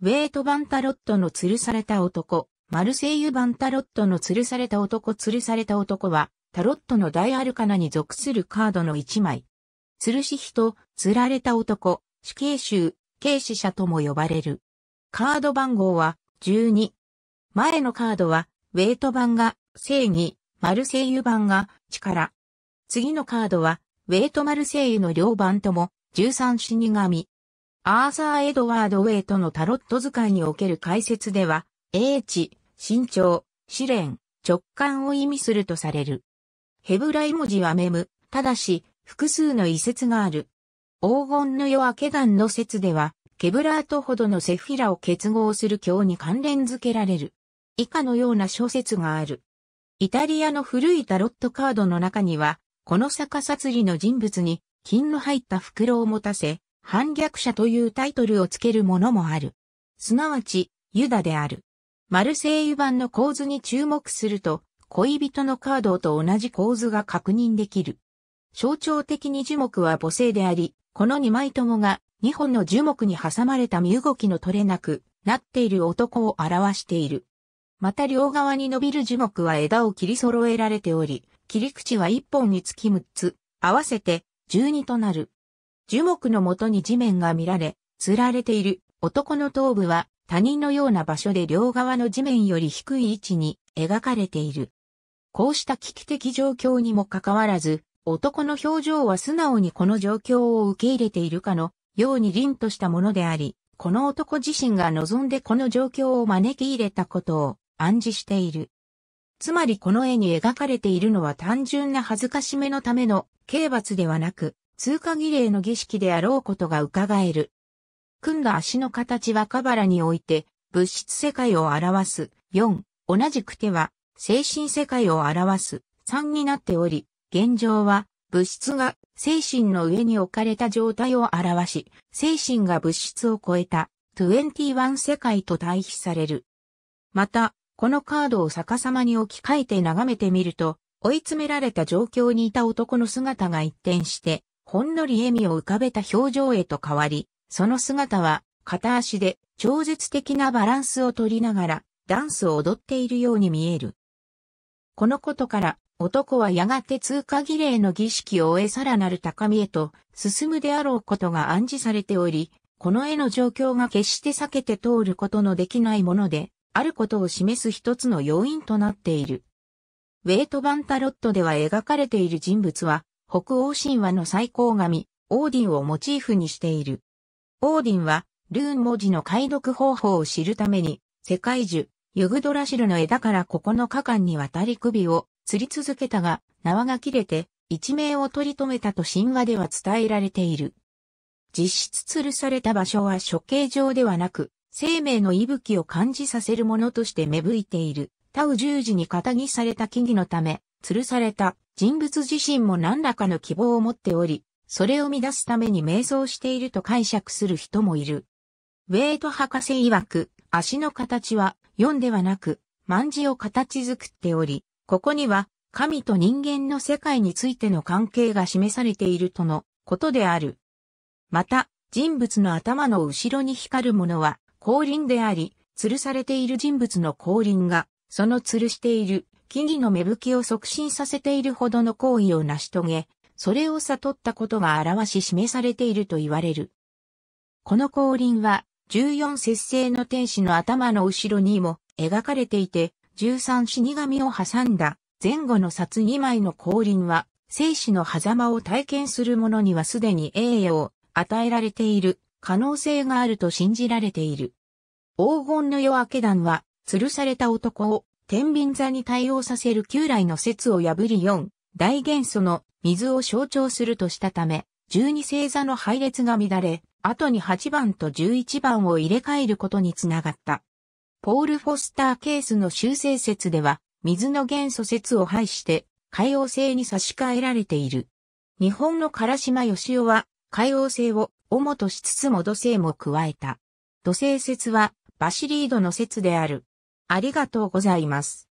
ウェイト・バンタロットの吊るされた男、マルセイユ・バンタロットの吊るされた男吊るされた男は、タロットの大アルカナに属するカードの一枚。吊るし人、吊られた男、死刑囚、軽死者とも呼ばれる。カード番号は12。前のカードは、ウェイト版が正義、マルセイユ版が力。次のカードは、ウェイト・マルセイユの両版とも、13死神。アーサー・エドワード・ウェイトのタロット使いにおける解説では、英知、身長、試練、直感を意味するとされる。ヘブライ文字はメム、ただし、複数の遺説がある。黄金の夜明け団の説では、ケブラートほどのセフィラを結合する教に関連づけられる。以下のような諸説がある。イタリアの古いタロットカードの中には、この逆さ釣りの人物に金の入った袋を持たせ、反逆者というタイトルをつけるものもある。すなわち、ユダである。マルセイユ版の構図に注目すると、恋人のカードと同じ構図が確認できる。象徴的に樹木は母性であり、この2枚ともが2本の樹木に挟まれた身動きの取れなくなっている男を表している。また両側に伸びる樹木は枝を切り揃えられており、切り口は1本につき6つ、合わせて12となる。樹木のもとに地面が見られ、釣られている男の頭部は他人のような場所で両側の地面より低い位置に描かれている。こうした危機的状況にもかかわらず、男の表情は素直にこの状況を受け入れているかのように凛としたものであり、この男自身が望んでこの状況を招き入れたことを暗示している。つまりこの絵に描かれているのは単純な恥ずかしめのための刑罰ではなく、通過儀礼の儀式であろうことが伺える。組んだ足の形はカバラにおいて、物質世界を表す。4、同じく手は、精神世界を表す。3になっており、現状は、物質が精神の上に置かれた状態を表し、精神が物質を超えた21世界と対比される。また、このカードを逆さまに置き換えて眺めてみると、追い詰められた状況にいた男の姿が一転して、ほんのり笑みを浮かべた表情へと変わり、その姿は、片足で超絶的なバランスを取りながら、ダンスを踊っているように見える。このことから、男はやがて通過儀礼の儀式を終えさらなる高みへと進むであろうことが暗示されており、この絵の状況が決して避けて通ることのできないもので、あることを示す一つの要因となっている。ウェイト・バンタロットでは描かれている人物は、北欧神話の最高神、オーディンをモチーフにしている。オーディンは、ルーン文字の解読方法を知るために、世界樹、ユグドラシルの枝から9日間にわたり首を吊り続けたが、縄が切れて、一命を取り留めたと神話では伝えられている。実質吊るされた場所は処刑場ではなく、生命の息吹を感じさせるものとして芽吹いている。タウ十字に仇された木々のため、吊るされた人物自身も何らかの希望を持っており、それを乱すために瞑想していると解釈する人もいる。ウェイト博士曰く、足の形は4ではなく、万字を形作っており、ここには神と人間の世界についての関係が示されているとのことである。また、人物の頭の後ろに光るものは降臨であり、吊るされている人物の降臨が、その吊るしている木々の芽吹きを促進させているほどの行為を成し遂げ、それを悟ったことが表し示されていると言われる。この降臨は、14節制の天使の頭の後ろにも描かれていて、13死神を挟んだ前後の札2枚の降臨は、生死の狭間を体験する者にはすでに栄誉を与えられている可能性があると信じられている。黄金の夜明け団は、吊るされた男を天秤座に対応させる旧来の説を破り4、大元素の水を象徴するとしたため、12星座の配列が乱れ、後に8番と11番を入れ替えることにつながった。ポール・フォスター・ケースの修正説では、水の元素説を排して、海王星に差し替えられている。日本の唐島義雄は、海王星を主としつつも土星も加えた。土星説は、バシリードの説である。ありがとうございます。